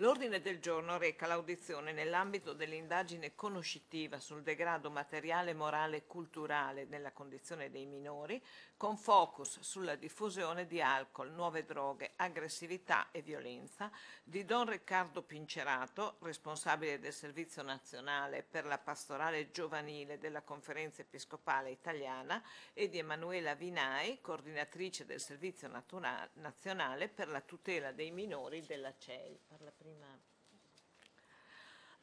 L'ordine del giorno reca l'audizione nell'ambito dell'indagine conoscitiva sul degrado materiale, morale e culturale della condizione dei minori con focus sulla diffusione di alcol, nuove droghe, aggressività e violenza, di Don Riccardo Pincerato, responsabile del Servizio Nazionale per la Pastorale Giovanile della Conferenza Episcopale Italiana, e di Emanuela Vinai, coordinatrice del Servizio Natura Nazionale per la tutela dei minori della CEI.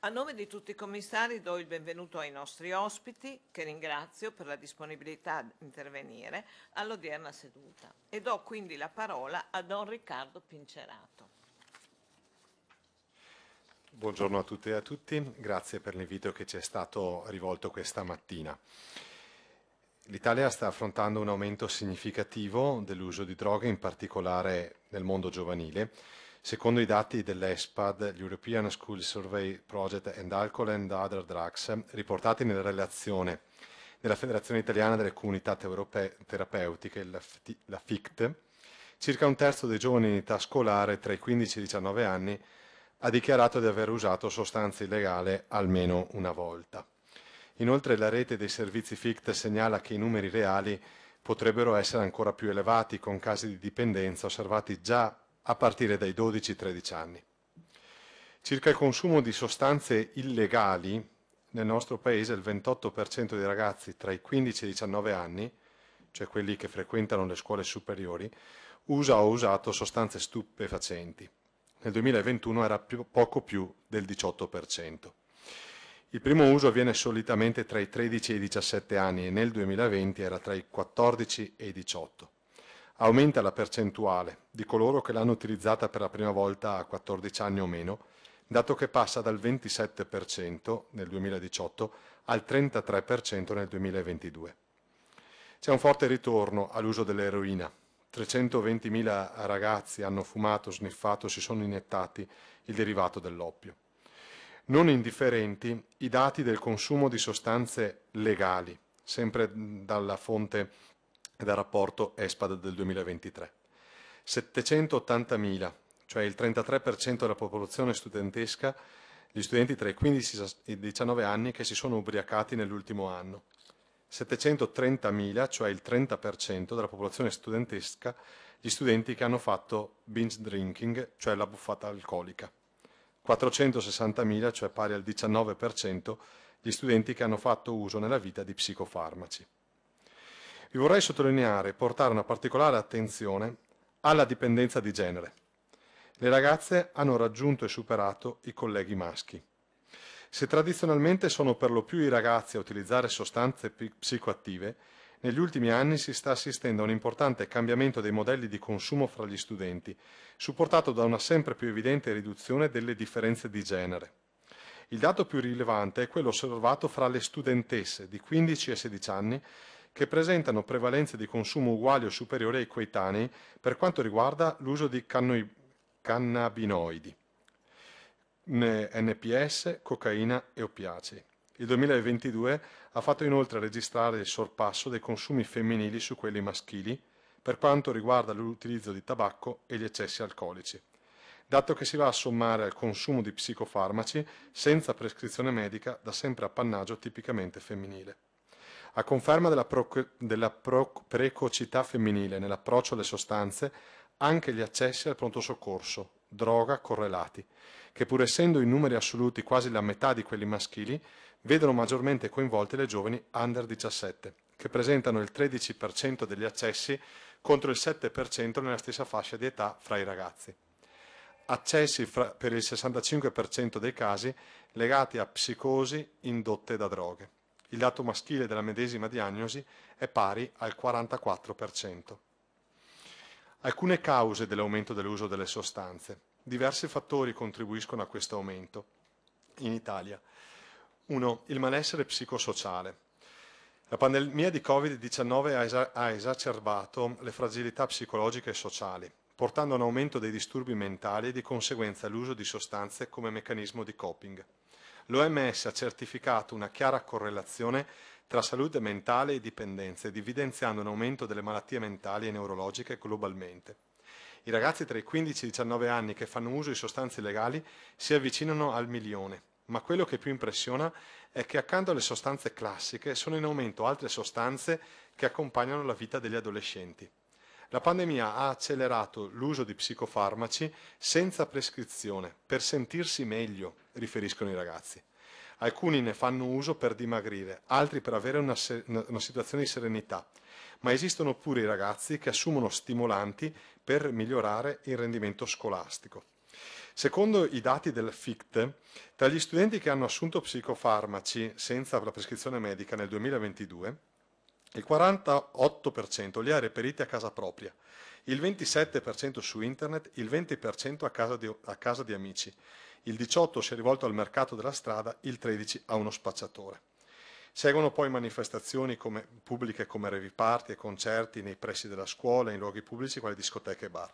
A nome di tutti i commissari do il benvenuto ai nostri ospiti, che ringrazio per la disponibilità di intervenire all'odierna seduta e do quindi la parola a Don Riccardo Pincerato. Buongiorno a tutte e a tutti, grazie per l'invito che ci è stato rivolto questa mattina. L'Italia sta affrontando un aumento significativo dell'uso di droghe, in particolare nel mondo giovanile, Secondo i dati dell'ESPAD, l'European School Survey Project and Alcohol and Other Drugs, riportati nella relazione della Federazione Italiana delle Comunità Europe- Terapeutiche, la, FT- la FICT, circa un terzo dei giovani in età scolare tra i 15 e i 19 anni ha dichiarato di aver usato sostanze illegali almeno una volta. Inoltre la rete dei servizi FICT segnala che i numeri reali potrebbero essere ancora più elevati con casi di dipendenza osservati già a partire dai 12-13 anni. Circa il consumo di sostanze illegali, nel nostro paese il 28% dei ragazzi tra i 15 e i 19 anni, cioè quelli che frequentano le scuole superiori, usa o ha usato sostanze stupefacenti. Nel 2021 era più, poco più del 18%. Il primo uso avviene solitamente tra i 13 e i 17 anni e nel 2020 era tra i 14 e i 18. Aumenta la percentuale di coloro che l'hanno utilizzata per la prima volta a 14 anni o meno, dato che passa dal 27% nel 2018 al 33% nel 2022. C'è un forte ritorno all'uso dell'eroina. 320.000 ragazzi hanno fumato, sniffato, si sono iniettati il derivato dell'oppio. Non indifferenti i dati del consumo di sostanze legali, sempre dalla fonte è dal rapporto ESPAD del 2023. 780.000, cioè il 33% della popolazione studentesca, gli studenti tra i 15 e i 19 anni che si sono ubriacati nell'ultimo anno. 730.000, cioè il 30% della popolazione studentesca, gli studenti che hanno fatto binge drinking, cioè la buffata alcolica. 460.000, cioè pari al 19%, gli studenti che hanno fatto uso nella vita di psicofarmaci vi vorrei sottolineare e portare una particolare attenzione alla dipendenza di genere. Le ragazze hanno raggiunto e superato i colleghi maschi. Se tradizionalmente sono per lo più i ragazzi a utilizzare sostanze psicoattive, negli ultimi anni si sta assistendo a un importante cambiamento dei modelli di consumo fra gli studenti, supportato da una sempre più evidente riduzione delle differenze di genere. Il dato più rilevante è quello osservato fra le studentesse di 15 e 16 anni che presentano prevalenze di consumo uguali o superiori ai coetanei per quanto riguarda l'uso di cannoi- cannabinoidi, NPS, cocaina e oppiacei. Il 2022 ha fatto inoltre registrare il sorpasso dei consumi femminili su quelli maschili per quanto riguarda l'utilizzo di tabacco e gli eccessi alcolici, dato che si va a sommare al consumo di psicofarmaci senza prescrizione medica da sempre appannaggio tipicamente femminile. A conferma della, proc- della proc- precocità femminile nell'approccio alle sostanze, anche gli accessi al pronto soccorso, droga correlati, che pur essendo in numeri assoluti quasi la metà di quelli maschili, vedono maggiormente coinvolte le giovani under 17, che presentano il 13% degli accessi contro il 7% nella stessa fascia di età fra i ragazzi. Accessi fra, per il 65% dei casi legati a psicosi indotte da droghe. Il dato maschile della medesima diagnosi è pari al 44%. Alcune cause dell'aumento dell'uso delle sostanze. Diversi fattori contribuiscono a questo aumento in Italia. 1. Il malessere psicosociale. La pandemia di Covid-19 ha esacerbato le fragilità psicologiche e sociali, portando a un aumento dei disturbi mentali e di conseguenza l'uso di sostanze come meccanismo di coping. L'OMS ha certificato una chiara correlazione tra salute mentale e dipendenze, evidenziando un aumento delle malattie mentali e neurologiche globalmente. I ragazzi tra i 15 e i 19 anni che fanno uso di sostanze illegali si avvicinano al milione, ma quello che più impressiona è che accanto alle sostanze classiche sono in aumento altre sostanze che accompagnano la vita degli adolescenti. La pandemia ha accelerato l'uso di psicofarmaci senza prescrizione, per sentirsi meglio, riferiscono i ragazzi. Alcuni ne fanno uso per dimagrire, altri per avere una, una, situazione di serenità, ma esistono pure i ragazzi che assumono stimolanti per migliorare il rendimento scolastico. Secondo i dati del FICT, tra gli studenti che hanno assunto psicofarmaci senza la prescrizione medica nel 2022, il 48% li ha reperiti a casa propria, il 27% su internet, il 20% a casa, di, a casa di amici, il 18% si è rivolto al mercato della strada, il 13% a uno spacciatore. Seguono poi manifestazioni come, pubbliche come rave party e concerti nei pressi della scuola in luoghi pubblici quali discoteche e bar.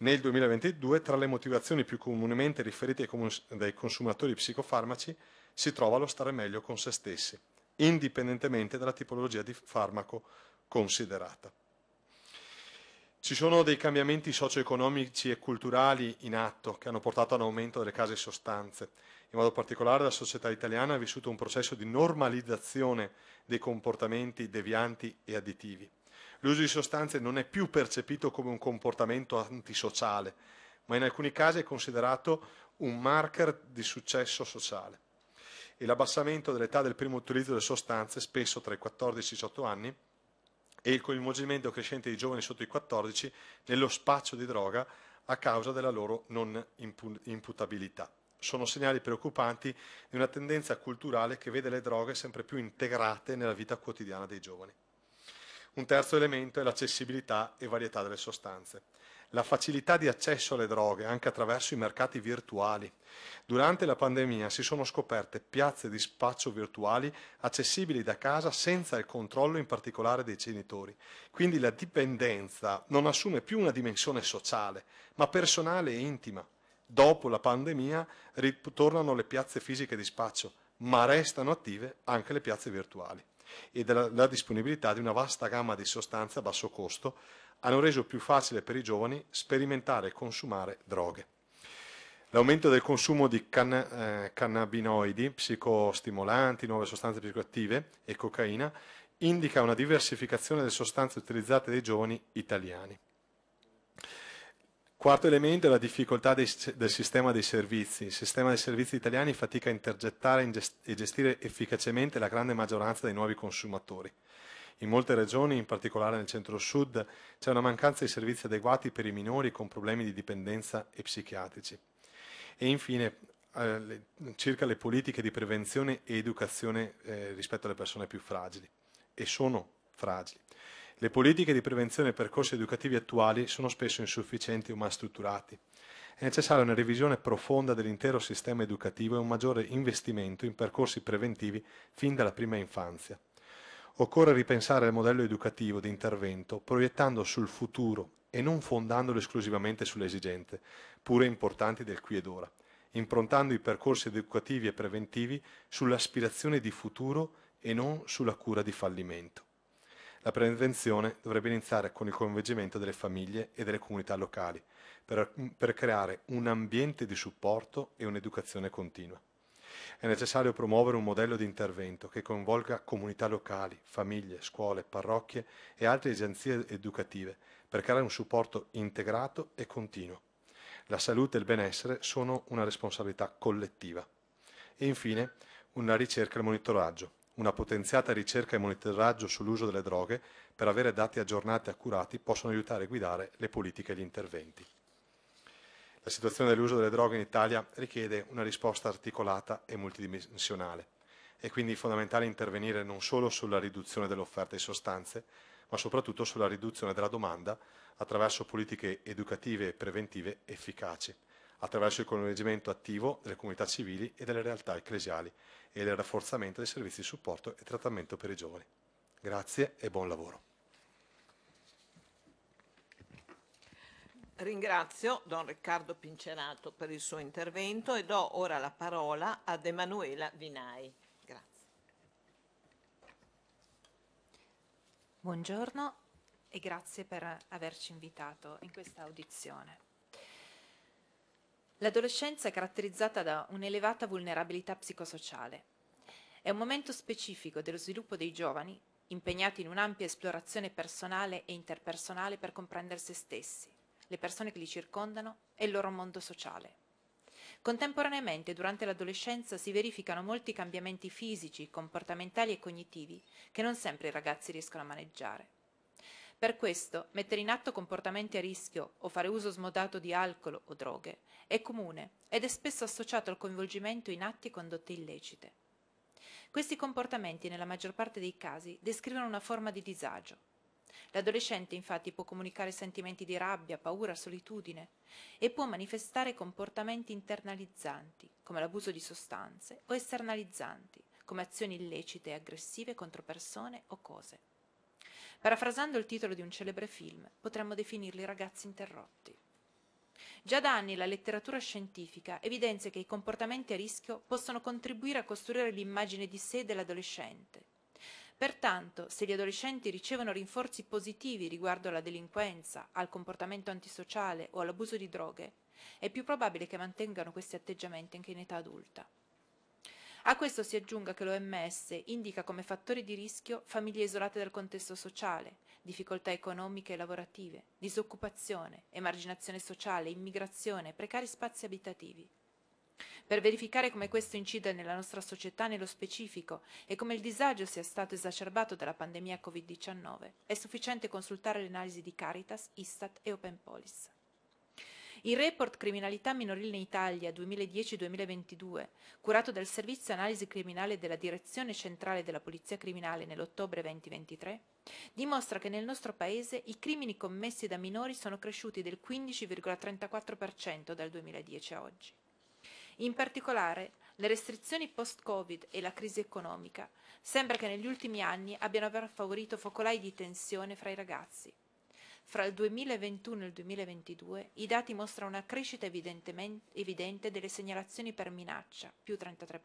Nel 2022, tra le motivazioni più comunemente riferite dai consumatori psicofarmaci, si trova lo stare meglio con se stessi indipendentemente dalla tipologia di farmaco considerata. Ci sono dei cambiamenti socio-economici e culturali in atto che hanno portato all'aumento delle case sostanze. In modo particolare la società italiana ha vissuto un processo di normalizzazione dei comportamenti devianti e additivi. L'uso di sostanze non è più percepito come un comportamento antisociale, ma in alcuni casi è considerato un marker di successo sociale e l'abbassamento dell'età del primo utilizzo delle sostanze, spesso tra i 14 e i 18 anni, e il coinvolgimento crescente di giovani sotto i 14 nello spaccio di droga a causa della loro non imputabilità. Sono segnali preoccupanti di una tendenza culturale che vede le droghe sempre più integrate nella vita quotidiana dei giovani. Un terzo elemento è l'accessibilità e varietà delle sostanze la facilità di accesso alle droghe anche attraverso i mercati virtuali. Durante la pandemia si sono scoperte piazze di spaccio virtuali accessibili da casa senza il controllo in particolare dei genitori. Quindi la dipendenza non assume più una dimensione sociale, ma personale e intima. Dopo la pandemia ritornano le piazze fisiche di spaccio, ma restano attive anche le piazze virtuali e della disponibilità di una vasta gamma di sostanze a basso costo hanno reso più facile per i giovani sperimentare e consumare droghe. L'aumento del consumo di can eh, cannabinoidi, psicostimolanti, nuove sostanze psicoattive e cocaina indica una diversificazione delle sostanze utilizzate dai giovani italiani. Quarto elemento è la difficoltà dei, del sistema dei servizi. Il sistema dei servizi italiani fatica a intergettare e gestire efficacemente la grande maggioranza dei nuovi consumatori. In molte regioni, in particolare nel centro-sud, c'è una mancanza di servizi adeguati per i minori con problemi di dipendenza e psichiatrici. E infine, eh, le, circa le politiche di prevenzione e educazione eh, rispetto alle persone più fragili. E sono fragili. Le politiche di prevenzione e percorsi educativi attuali sono spesso insufficienti o mal strutturati. È necessaria una revisione profonda dell'intero sistema educativo e un maggiore investimento in percorsi preventivi fin dalla prima infanzia. Occorre ripensare il modello educativo di intervento proiettando sul futuro e non fondandolo esclusivamente sulle esigenze, pure importanti del qui ed ora, improntando i percorsi educativi e preventivi sull'aspirazione di futuro e non sulla cura di fallimento. La prevenzione dovrebbe iniziare con il coinvolgimento delle famiglie e delle comunità locali per, per creare un ambiente di supporto e un'educazione continua. È necessario promuovere un modello di intervento che coinvolga comunità locali, famiglie, scuole, parrocchie e altre agenzie educative per creare un supporto integrato e continuo. La salute e il benessere sono una responsabilità collettiva. E infine, una ricerca e il monitoraggio una potenziata ricerca e monitoraggio sull'uso delle droghe per avere dati aggiornati e accurati possono aiutare a guidare le politiche e gli interventi. La situazione dell'uso delle droghe in Italia richiede una risposta articolata e multidimensionale. È quindi fondamentale intervenire non solo sulla riduzione dell'offerta di sostanze, ma soprattutto sulla riduzione della domanda attraverso politiche educative e preventive efficaci attraverso il coinvolgimento attivo delle comunità civili e delle realtà ecclesiali e il rafforzamento dei servizi di supporto e trattamento per i giovani. Grazie e buon lavoro. Ringrazio Don Riccardo Pincerato per il suo intervento e do ora la parola ad Emanuela Vinai. Grazie. Buongiorno e grazie per averci invitato in questa audizione. L'adolescenza è caratterizzata da un'elevata vulnerabilità psicosociale. È un momento specifico dello sviluppo dei giovani, impegnati in un'ampia esplorazione personale e interpersonale per comprendere se stessi, le persone che li circondano e il loro mondo sociale. Contemporaneamente, durante l'adolescenza si verificano molti cambiamenti fisici, comportamentali e cognitivi che non sempre i ragazzi riescono a maneggiare. Per questo, mettere in atto comportamenti a rischio o fare uso smodato di alcol o droghe è comune ed è spesso associato al coinvolgimento in atti e condotte illecite. Questi comportamenti, nella maggior parte dei casi, descrivono una forma di disagio. L'adolescente infatti può comunicare sentimenti di rabbia, paura, solitudine e può manifestare comportamenti internalizzanti, come l'abuso di sostanze, o esternalizzanti, come azioni illecite e aggressive contro persone o cose. Parafrasando il titolo di un celebre film, potremmo definirli ragazzi interrotti. Già da anni la letteratura scientifica evidenzia che i comportamenti a rischio possono contribuire a costruire l'immagine di sé dell'adolescente. Pertanto, se gli adolescenti ricevono rinforzi positivi riguardo alla delinquenza, al comportamento antisociale o all'abuso di droghe, è più probabile che mantengano questi atteggiamenti anche in età adulta. A questo si aggiunga che l'OMS indica come fattori di rischio famiglie isolate dal contesto sociale, difficoltà economiche e lavorative, disoccupazione, emarginazione sociale, immigrazione, precari spazi abitativi. Per verificare come questo incida nella nostra società nello specifico e come il disagio sia stato esacerbato dalla pandemia Covid-19, è sufficiente consultare le analisi di Caritas, Istat e Open Police. Il report Criminalità minorile in Italia 2010-2022, curato dal Servizio Analisi Criminale della Direzione Centrale della Polizia Criminale nell'ottobre 2023, dimostra che nel nostro Paese i crimini commessi da minori sono cresciuti del 15,34% dal 2010 a oggi. In particolare, le restrizioni post-Covid e la crisi economica sembra che negli ultimi anni abbiano aver favorito focolai di tensione fra i ragazzi, fra il 2021 e il 2022 i dati mostrano una crescita evidente delle segnalazioni per minaccia, più 33%,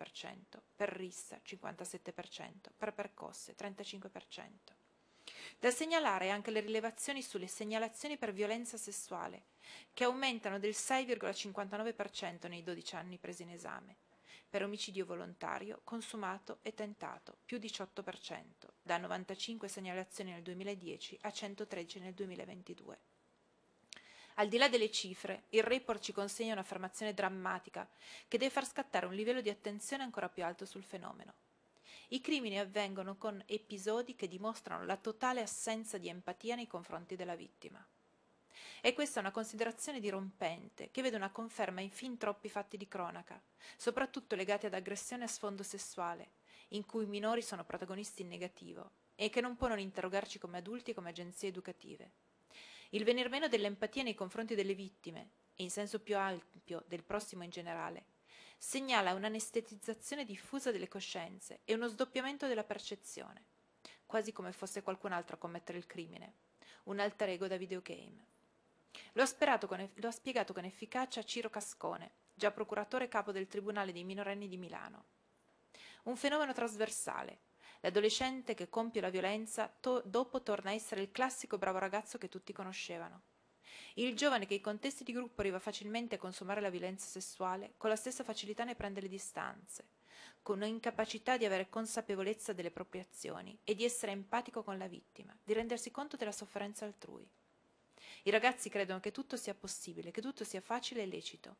per rissa, 57%, per percosse, 35%. Da segnalare anche le rilevazioni sulle segnalazioni per violenza sessuale, che aumentano del 6,59% nei 12 anni presi in esame, per omicidio volontario, consumato e tentato, più 18%, da 95 segnalazioni nel 2010 a 113 nel 2022. Al di là delle cifre, il report ci consegna un'affermazione drammatica che deve far scattare un livello di attenzione ancora più alto sul fenomeno. I crimini avvengono con episodi che dimostrano la totale assenza di empatia nei confronti della vittima. E questa è una considerazione dirompente, che vede una conferma in fin troppi fatti di cronaca, soprattutto legati ad aggressione a sfondo sessuale, in cui i minori sono protagonisti in negativo, e che non può non interrogarci come adulti e come agenzie educative. Il venir meno dell'empatia nei confronti delle vittime, e in senso più ampio del prossimo in generale, segnala un'anestetizzazione diffusa delle coscienze e uno sdoppiamento della percezione, quasi come fosse qualcun altro a commettere il crimine, un alter ego da videogame. Lo ha, con, lo ha spiegato con efficacia Ciro Cascone, già procuratore capo del Tribunale dei minorenni di Milano. Un fenomeno trasversale. L'adolescente che compie la violenza to- dopo torna a essere il classico bravo ragazzo che tutti conoscevano. Il giovane che in contesti di gruppo arriva facilmente a consumare la violenza sessuale, con la stessa facilità ne prende le distanze, con un'incapacità di avere consapevolezza delle proprie azioni e di essere empatico con la vittima, di rendersi conto della sofferenza altrui. I ragazzi credono che tutto sia possibile, che tutto sia facile e lecito.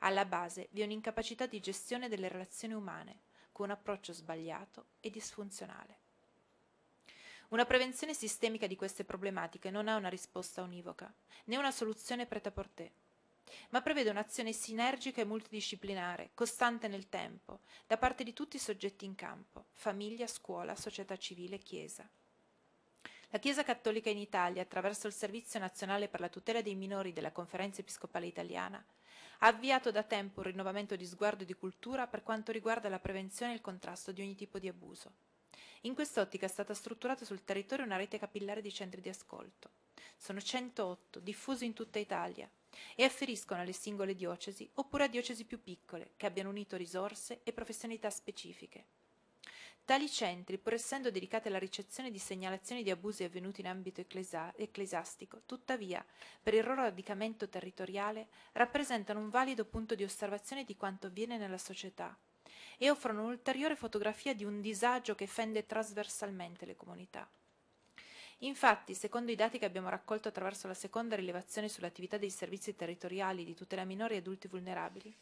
Alla base vi è un'incapacità di gestione delle relazioni umane, con un approccio sbagliato e disfunzionale. Una prevenzione sistemica di queste problematiche non ha una risposta univoca, né una soluzione preta por te, ma prevede un'azione sinergica e multidisciplinare, costante nel tempo, da parte di tutti i soggetti in campo, famiglia, scuola, società civile, chiesa. La Chiesa Cattolica in Italia, attraverso il Servizio Nazionale per la tutela dei minori della Conferenza Episcopale Italiana, ha avviato da tempo un rinnovamento di sguardo e di cultura per quanto riguarda la prevenzione e il contrasto di ogni tipo di abuso. In quest'ottica è stata strutturata sul territorio una rete capillare di centri di ascolto. Sono 108, diffusi in tutta Italia, e afferiscono alle singole diocesi oppure a diocesi più piccole che abbiano unito risorse e professionalità specifiche. Tali centri, pur essendo dedicati alla ricezione di segnalazioni di abusi avvenuti in ambito ecclesiastico, tuttavia, per il loro radicamento territoriale, rappresentano un valido punto di osservazione di quanto avviene nella società e offrono un'ulteriore fotografia di un disagio che fende trasversalmente le comunità. Infatti, secondo i dati che abbiamo raccolto attraverso la seconda rilevazione sull'attività dei servizi territoriali di tutela minori e adulti vulnerabili,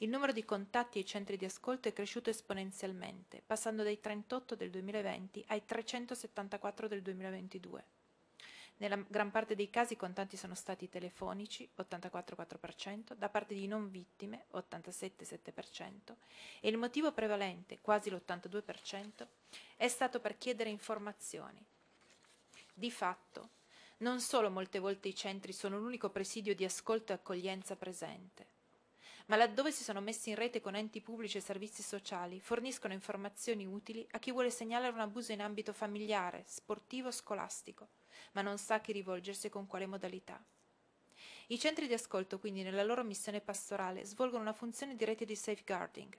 il numero di contatti ai centri di ascolto è cresciuto esponenzialmente, passando dai 38 del 2020 ai 374 del 2022. Nella gran parte dei casi i contatti sono stati telefonici, 84,4%, da parte di non vittime, 87,7%, e il motivo prevalente, quasi l'82%, è stato per chiedere informazioni. Di fatto, non solo molte volte i centri sono l'unico presidio di ascolto e accoglienza presente, ma laddove si sono messi in rete con enti pubblici e servizi sociali, forniscono informazioni utili a chi vuole segnalare un abuso in ambito familiare, sportivo o scolastico, ma non sa a chi rivolgersi e con quale modalità. I centri di ascolto, quindi, nella loro missione pastorale, svolgono una funzione di rete di safeguarding,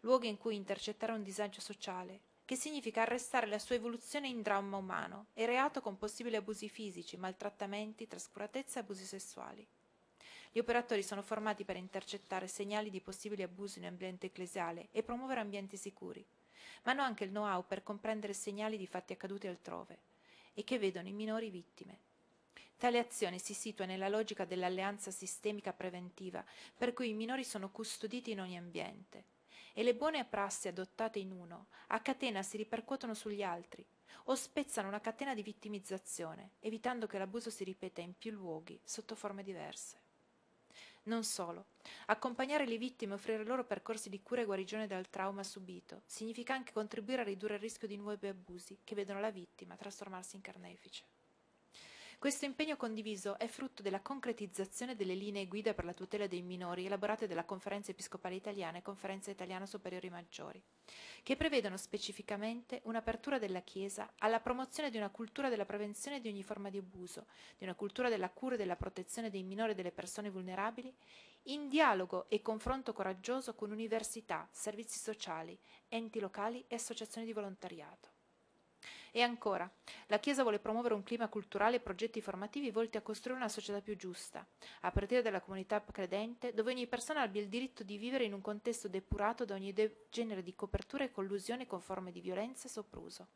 luoghi in cui intercettare un disagio sociale, che significa arrestare la sua evoluzione in dramma umano e reato con possibili abusi fisici, maltrattamenti, trascuratezze e abusi sessuali. Gli operatori sono formati per intercettare segnali di possibili abusi in ambiente ecclesiale e promuovere ambienti sicuri, ma hanno anche il know-how per comprendere segnali di fatti accaduti altrove e che vedono i minori vittime. Tale azione si situa nella logica dell'alleanza sistemica preventiva, per cui i minori sono custoditi in ogni ambiente e le buone prassi adottate in uno a catena si ripercuotono sugli altri o spezzano una catena di vittimizzazione, evitando che l'abuso si ripeta in più luoghi sotto forme diverse. Non solo. Accompagnare le vittime e offrire loro percorsi di cura e guarigione dal trauma subito significa anche contribuire a ridurre il rischio di nuovi abusi che vedono la vittima trasformarsi in carnefice. Questo impegno condiviso è frutto della concretizzazione delle linee guida per la tutela dei minori elaborate dalla Conferenza Episcopale Italiana e Conferenza Italiana Superiori Maggiori, che prevedono specificamente un'apertura della Chiesa alla promozione di una cultura della prevenzione di ogni forma di abuso, di una cultura della cura e della protezione dei minori e delle persone vulnerabili, in dialogo e confronto coraggioso con università, servizi sociali, enti locali e associazioni di volontariato. E ancora, la Chiesa vuole promuovere un clima culturale e progetti formativi volti a costruire una società più giusta, a partire dalla comunità credente, dove ogni persona abbia il diritto di vivere in un contesto depurato da ogni de- genere di copertura e collusione con forme di violenza e sopruso.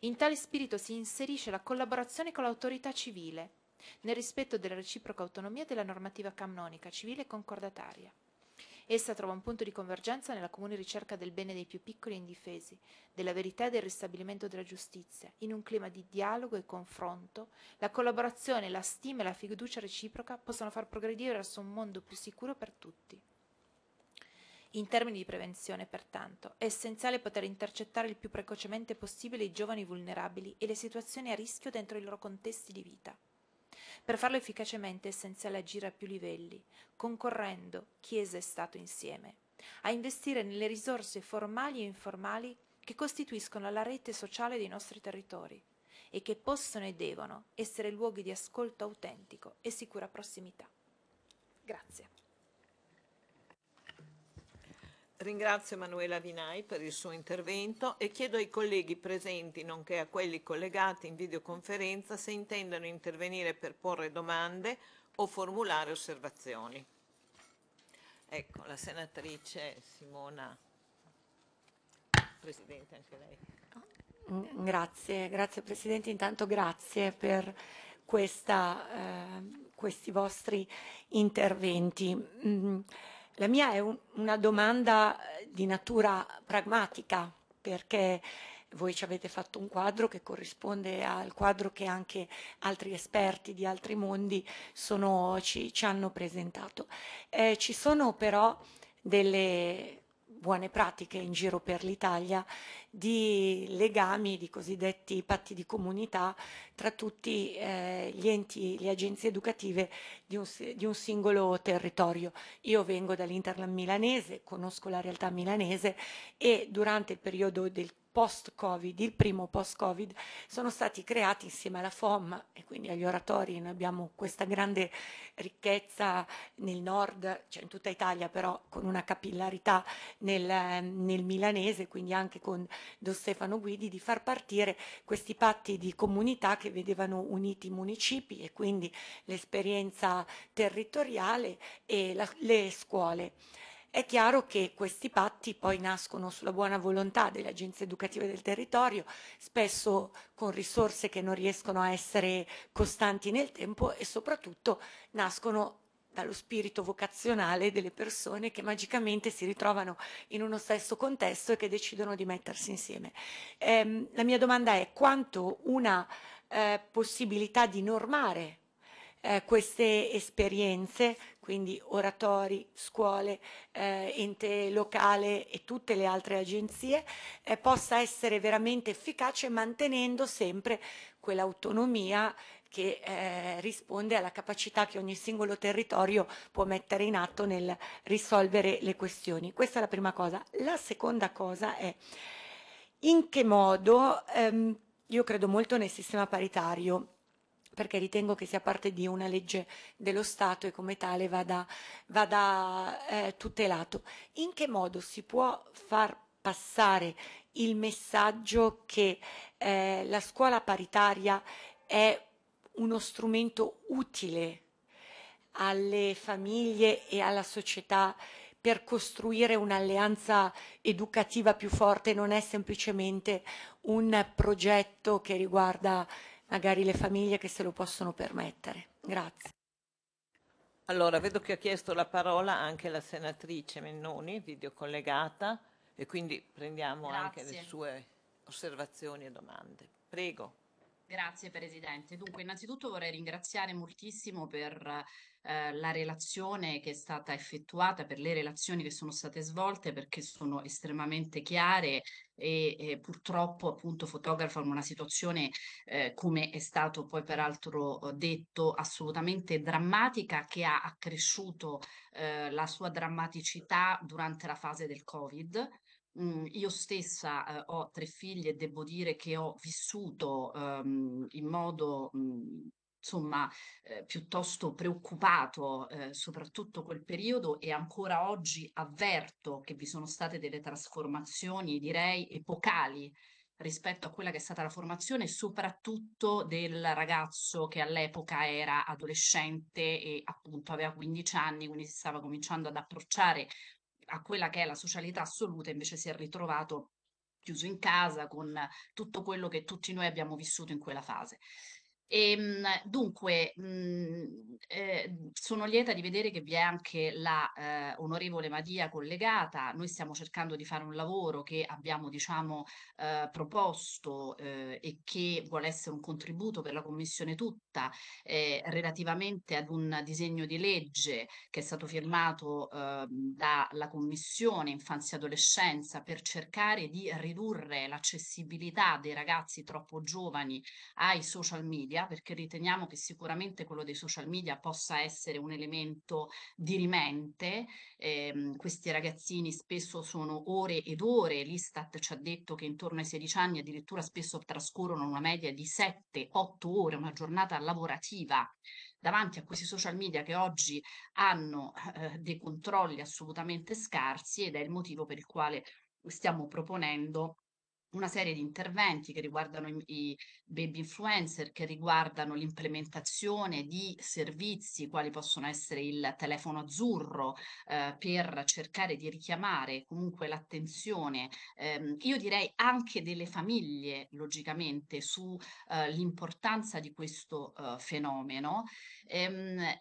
In tale spirito si inserisce la collaborazione con l'autorità civile, nel rispetto della reciproca autonomia della normativa canonica civile e concordataria. Essa trova un punto di convergenza nella comune ricerca del bene dei più piccoli e indifesi, della verità e del ristabilimento della giustizia, in un clima di dialogo e confronto, la collaborazione, la stima e la fiducia reciproca possono far progredire verso un mondo più sicuro per tutti. In termini di prevenzione, pertanto, è essenziale poter intercettare il più precocemente possibile i giovani vulnerabili e le situazioni a rischio dentro i loro contesti di vita. Per farlo efficacemente è essenziale agire a più livelli, concorrendo Chiesa e Stato insieme, a investire nelle risorse formali e informali che costituiscono la rete sociale dei nostri territori e che possono e devono essere luoghi di ascolto autentico e sicura prossimità. Grazie. Ringrazio Emanuela Vinai per il suo intervento e chiedo ai colleghi presenti, nonché a quelli collegati in videoconferenza, se intendono intervenire per porre domande o formulare osservazioni. Ecco, la senatrice Simona, Presidente, anche lei. Mm, grazie, grazie Presidente. Intanto grazie per questa, eh, questi vostri interventi. Mm, la mia è un, una domanda eh, di natura pragmatica, perché voi ci avete fatto un quadro che corrisponde al quadro che anche altri esperti di altri mondi sono, ci, ci, hanno presentato. Eh, ci sono però delle buone pratiche in giro per l'Italia di legami, di cosiddetti patti di comunità tra tutti eh, gli enti, le agenzie educative di un, di un singolo territorio. Io vengo dall'Interland milanese, conosco la realtà milanese e durante il periodo del post-Covid, il primo post-Covid, sono stati creati insieme alla FOM e quindi agli oratori. Noi abbiamo questa grande ricchezza nel nord, cioè in tutta Italia, però con una capillarità nel, nel milanese, quindi anche con Don Stefano Guidi, di far partire questi patti di comunità che vedevano uniti i municipi e quindi l'esperienza territoriale e la, le scuole. È chiaro che questi patti poi nascono sulla buona volontà delle agenzie educative del territorio, spesso con risorse che non riescono a essere costanti nel tempo e soprattutto nascono dallo spirito vocazionale delle persone che magicamente si ritrovano in uno stesso contesto e che decidono di mettersi insieme. Ehm, la mia domanda è quanto una eh, possibilità di normare eh, queste esperienze quindi oratori, scuole, eh, ente locale e tutte le altre agenzie, eh, possa essere veramente efficace mantenendo sempre quell'autonomia che eh, risponde alla capacità che ogni singolo territorio può mettere in atto nel risolvere le questioni. Questa è la prima cosa. La seconda cosa è in che modo, ehm, io credo molto nel sistema paritario, perché ritengo che sia parte di una legge dello Stato e come tale vada, vada eh, tutelato. In che modo si può far passare il messaggio che eh, la scuola paritaria è uno strumento utile alle famiglie e alla società per costruire un'alleanza educativa più forte, non è semplicemente un progetto che riguarda magari le famiglie che se lo possono permettere. Grazie. Allora, vedo che ha chiesto la parola anche la senatrice Mennoni, videocollegata, e quindi prendiamo Grazie. anche le sue osservazioni e domande. Prego. Grazie Presidente. Dunque, innanzitutto vorrei ringraziare moltissimo per eh, la relazione che è stata effettuata, per le relazioni che sono state svolte perché sono estremamente chiare e, e purtroppo appunto fotografano una situazione eh, come è stato poi peraltro eh, detto assolutamente drammatica che ha accresciuto eh, la sua drammaticità durante la fase del Covid. Mm, io stessa eh, ho tre figlie e devo dire che ho vissuto ehm, in modo mh, mm, insomma, eh, piuttosto preoccupato, eh, soprattutto quel periodo e ancora oggi avverto che vi sono state delle trasformazioni, direi, epocali rispetto a quella che è stata la formazione, soprattutto del ragazzo che all'epoca era adolescente e appunto aveva 15 anni, quindi si stava cominciando ad approcciare a quella che è la socialità assoluta, invece si è ritrovato chiuso in casa con tutto quello che tutti noi abbiamo vissuto in quella fase. E, ehm, dunque, mh, mhmm, eh, sono lieta di vedere che vi è anche la eh, onorevole Madia collegata. Noi stiamo cercando di fare un lavoro che abbiamo, diciamo, eh, proposto eh, e che vuole essere un contributo per la Commissione tutta eh, relativamente ad un disegno di legge che è stato firmato ehm, dalla Commissione Infanzia e Adolescenza per cercare di ridurre l'accessibilità dei ragazzi troppo giovani ai social media media, perché riteniamo che sicuramente quello dei social media possa essere un elemento dirimente. Eh, questi ragazzini spesso sono ore ed ore, l'Istat ci ha detto che intorno ai 16 anni addirittura spesso trascorrono una media di 7-8 ore, una giornata lavorativa davanti a questi social media che oggi hanno eh, dei controlli assolutamente scarsi ed è il motivo per il quale stiamo proponendo una serie di interventi che riguardano i, i baby influencer, che riguardano l'implementazione di servizi quali possono essere il telefono azzurro eh, per cercare di richiamare comunque l'attenzione, ehm, io direi anche delle famiglie logicamente sull'importanza eh, di questo eh, fenomeno. Ehm, eh,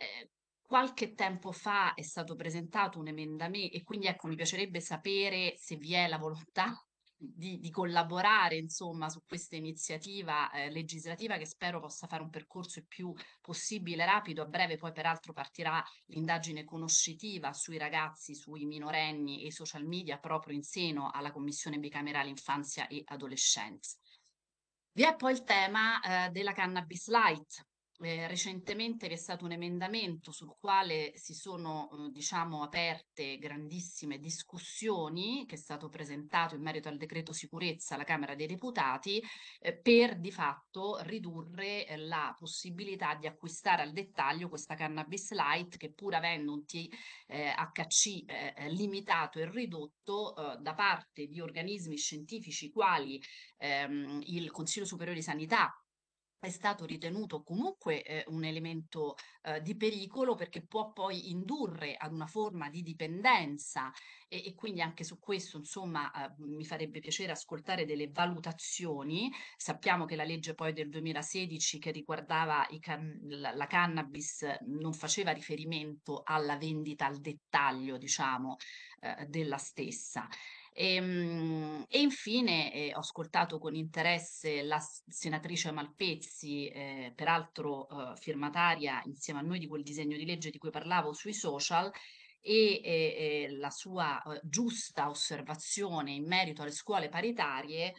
Qualche tempo fa è stato presentato un emendamento e quindi ecco mi piacerebbe sapere se vi è la volontà di, di, collaborare insomma su questa iniziativa eh, legislativa che spero possa fare un percorso il più possibile rapido. A breve poi peraltro partirà l'indagine conoscitiva sui ragazzi, sui minorenni e i social media proprio in seno alla Commissione bicamerale infanzia e adolescenza. Vi è poi il tema eh, della cannabis light, eh, recentemente vi è stato un emendamento sul quale si sono eh, diciamo, aperte grandissime discussioni che è stato presentato in merito al decreto sicurezza alla Camera dei Deputati eh, per di fatto ridurre eh, la possibilità di acquistare al dettaglio questa cannabis light che pur avendo un THC eh, eh, limitato e ridotto da parte di organismi scientifici quali ehm, il Consiglio Superiore di Sanità è stato ritenuto comunque eh, un elemento eh, di pericolo perché può poi indurre ad una forma di dipendenza e, e quindi anche su questo insomma eh, mi farebbe piacere ascoltare delle valutazioni. Sappiamo che la legge poi del 2016 che riguardava can- la, la cannabis eh, non faceva riferimento alla vendita al dettaglio diciamo eh, della stessa. E, ehm, e infine eh, ho ascoltato con interesse la senatrice Malpezzi, eh, peraltro eh, firmataria insieme a noi di quel disegno di legge di cui parlavo sui social, e eh, eh la sua eh, giusta osservazione in merito alle scuole paritarie.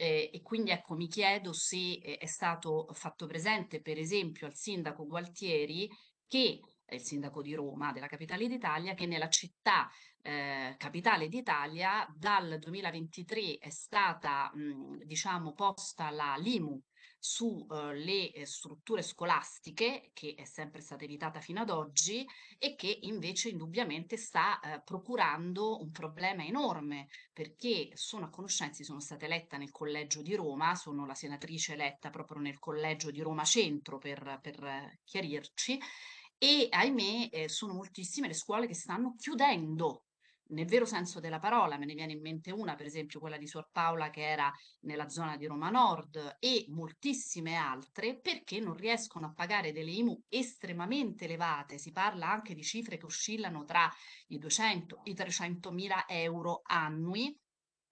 Eh, e quindi ecco mi chiedo se eh, è stato fatto presente per esempio al sindaco Gualtieri che è il sindaco di Roma, della capitale d'Italia, che nella città eh, capitale d'Italia dal 2023 è stata mh, diciamo posta la LIMU sulle eh, eh, strutture scolastiche, che è sempre stata evitata fino ad oggi e che invece indubbiamente sta eh, procurando un problema enorme, perché sono a conoscenza, sono stata eletta nel collegio di Roma, sono la senatrice eletta proprio nel collegio di Roma Centro per, per eh, chiarirci, e ahimè eh, sono moltissime le scuole che stanno chiudendo nel vero senso della parola, me ne viene in mente una, per esempio quella di Suor Paola che era nella zona di Roma Nord e moltissime altre perché non riescono a pagare delle IMU estremamente elevate, si parla anche di cifre che oscillano tra i 200 e i 300 mila euro annui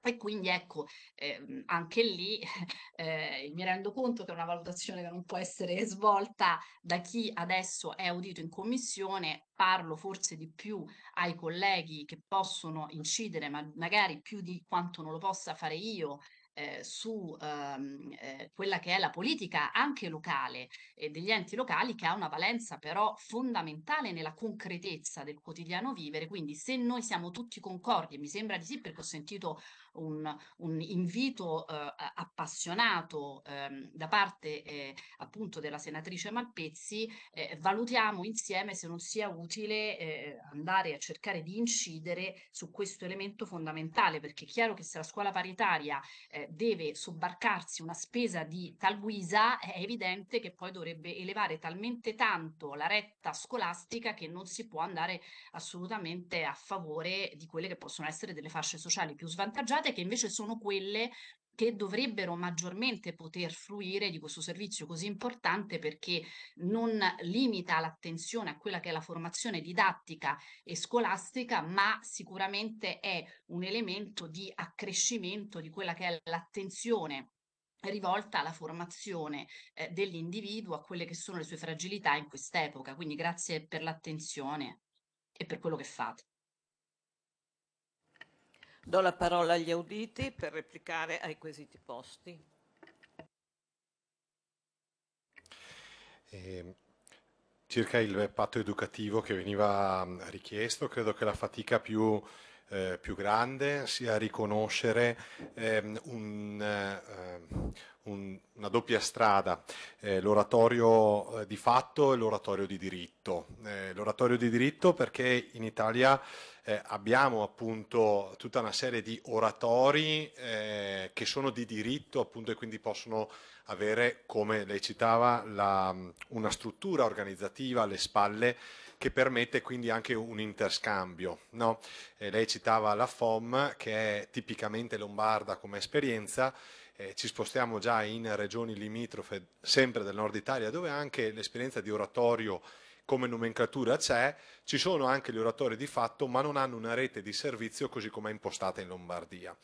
e quindi ecco, ehm, anche lì eh, mi rendo conto che è una valutazione che non può essere svolta da chi adesso è audito in commissione, parlo forse di più ai colleghi che possono incidere, ma magari più di quanto non lo possa fare io, eh, su ehm, eh, quella che è la politica anche locale eh, degli enti locali che ha una valenza però fondamentale nella concretezza del quotidiano vivere. Quindi se noi siamo tutti concordi, e mi sembra di sì perché ho sentito un, un invito eh, appassionato eh, da parte eh, appunto della senatrice Malpezzi, eh, valutiamo insieme se non sia utile eh, andare a cercare di incidere su questo elemento fondamentale, perché è chiaro che se la scuola paritaria eh, deve sobbarcarsi una spesa di tal guisa, è evidente che poi dovrebbe elevare talmente tanto la retta scolastica che non si può andare assolutamente a favore di quelle che possono essere delle fasce sociali più svantaggiate strutturate che invece sono quelle che dovrebbero maggiormente poter fruire di questo servizio così importante perché non limita l'attenzione a quella che è la formazione didattica e scolastica, ma sicuramente è un elemento di accrescimento di quella che è l'attenzione rivolta alla formazione eh, dell'individuo, a quelle che sono le sue fragilità in quest'epoca. Quindi grazie per l'attenzione e per quello che fate. Do la parola agli auditi per replicare ai quesiti posti. Eh, circa il patto educativo che veniva mm, richiesto, credo che la fatica più eh, più grande, sia riconoscere ehm, un, eh, un, una doppia strada, eh, l'oratorio eh, di fatto e l'oratorio di diritto. Eh, l'oratorio di diritto perché in Italia eh, abbiamo appunto tutta una serie di oratori che sono di diritto appunto e quindi possono avere, come lei citava, la, una struttura organizzativa alle spalle che permette quindi anche un interscambio. No? Eh, lei citava la FOM che è tipicamente lombarda come esperienza, eh, ci spostiamo già in regioni limitrofe sempre del nord Italia dove anche l'esperienza di oratorio come nomenclatura c'è, ci sono anche gli oratori di fatto, ma non hanno una rete di servizio così come è impostata in Lombardia.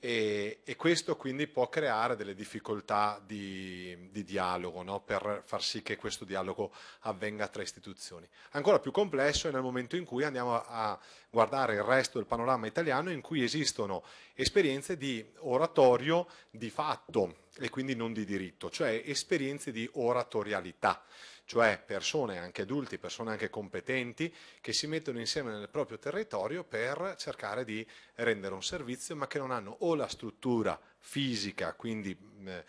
E, e questo quindi può creare delle difficoltà di, di dialogo no? per far sì che questo dialogo avvenga tra istituzioni. Ancora più complesso è nel momento in cui andiamo a, a guardare il resto del panorama italiano in cui esistono esperienze di oratorio di fatto e quindi non di diritto, cioè esperienze di oratorialità cioè persone anche adulti, persone anche competenti che si mettono insieme nel proprio territorio per cercare di rendere un servizio, ma che non hanno o la struttura fisica, quindi eh,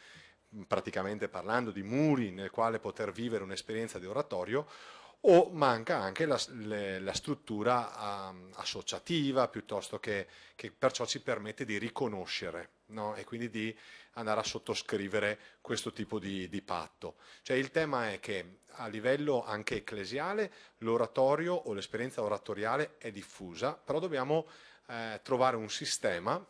praticamente parlando di muri nel quale poter vivere un'esperienza di oratorio, o manca anche la, le, la struttura um, associativa piuttosto che, che perciò ci permette di riconoscere no? e quindi di andare a sottoscrivere questo tipo di, di patto. Cioè, il tema è che a livello anche ecclesiale l'oratorio o l'esperienza oratoriale è diffusa, però dobbiamo eh, trovare un sistema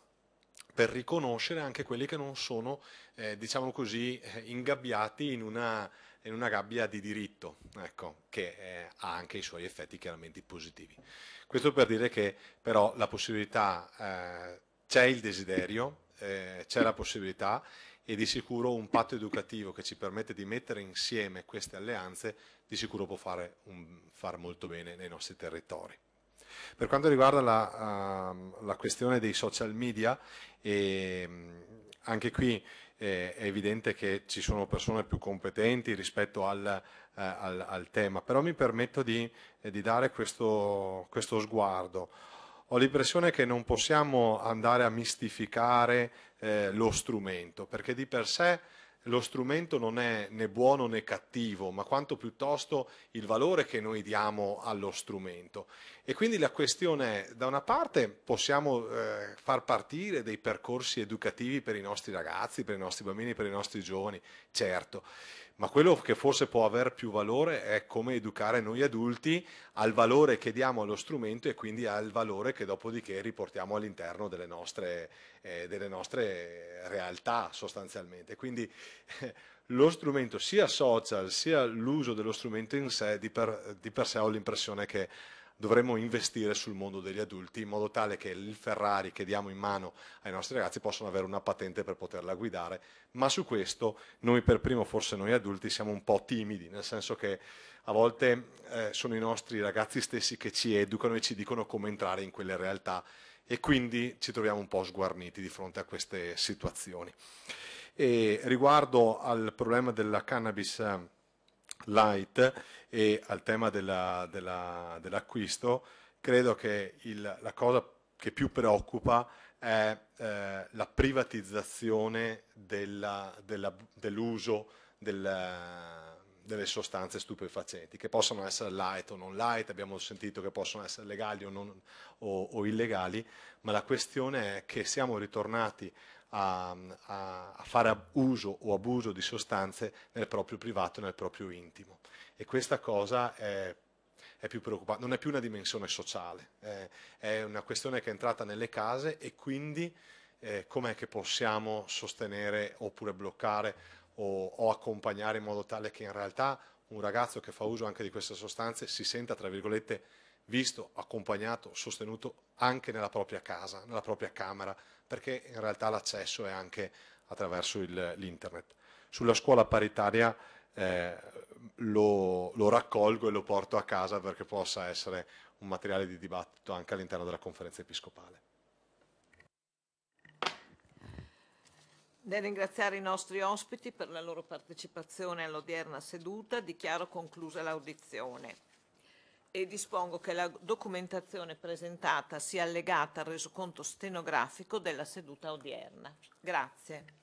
per riconoscere anche quelli che non sono, eh, diciamo così, eh, ingabbiati in una, in una gabbia di diritto, ecco, che eh, ha anche i suoi effetti chiaramente positivi. Questo per dire che però la possibilità, eh, c'è il desiderio, eh, c'è la possibilità e di sicuro un patto educativo che ci permette di mettere insieme queste alleanze di sicuro può fare, un, far molto bene nei nostri territori. Per quanto riguarda la, uh, la questione dei social media, eh, anche qui eh, è evidente che ci sono persone più competenti rispetto al, eh, al, al tema, però mi permetto di, eh, di dare questo, questo sguardo ho l'impressione che non possiamo andare a mistificare eh, lo strumento, perché di per sé lo strumento non è né buono né cattivo, ma quanto piuttosto il valore che noi diamo allo strumento. E quindi la questione è, da una parte possiamo eh, far partire dei percorsi educativi per i nostri ragazzi, per i nostri bambini, per i nostri giovani, certo ma quello che forse può avere più valore è come educare noi adulti al valore che diamo allo strumento e quindi al valore che dopodiché riportiamo all'interno delle nostre, eh, delle nostre realtà sostanzialmente. Quindi lo strumento sia social sia l'uso dello strumento in sé di per, di per sé ho l'impressione che dovremmo investire sul mondo degli adulti in modo tale che il Ferrari che diamo in mano ai nostri ragazzi possano avere una patente per poterla guidare, ma su questo noi per primo, forse noi adulti, siamo un po' timidi, nel senso che a volte eh, sono i nostri ragazzi stessi che ci educano e ci dicono come entrare in quelle realtà e quindi ci troviamo un po' sguarniti di fronte a queste situazioni. E riguardo al problema della cannabis eh, light, e al tema della, della, dell'acquisto, credo che il, la cosa che più preoccupa è eh, la privatizzazione della, dell'uso del, delle sostanze stupefacenti, che possono essere light o non light, abbiamo sentito che possono essere legali o, non, o, o illegali, ma la questione è che siamo ritornati a, a, a fare uso o abuso di sostanze nel proprio privato, nel proprio intimo. E questa cosa è è più preoccupante, non è più una dimensione sociale, eh, è una questione che è entrata nelle case e quindi eh, com'è che possiamo sostenere oppure bloccare o, o, accompagnare in modo tale che in realtà un ragazzo che fa uso anche di queste sostanze si senta, tra virgolette, visto, accompagnato, sostenuto anche nella propria casa, nella propria camera, perché in realtà l'accesso è anche attraverso l'internet. Sulla scuola paritaria eh, lo, lo raccolgo e lo porto a casa perché possa essere un materiale di dibattito anche all'interno della conferenza episcopale. Nel ringraziare i nostri ospiti per la loro partecipazione all'odierna seduta, dichiaro conclusa l'audizione e dispongo che la documentazione presentata sia allegata al resoconto stenografico della seduta odierna. Grazie.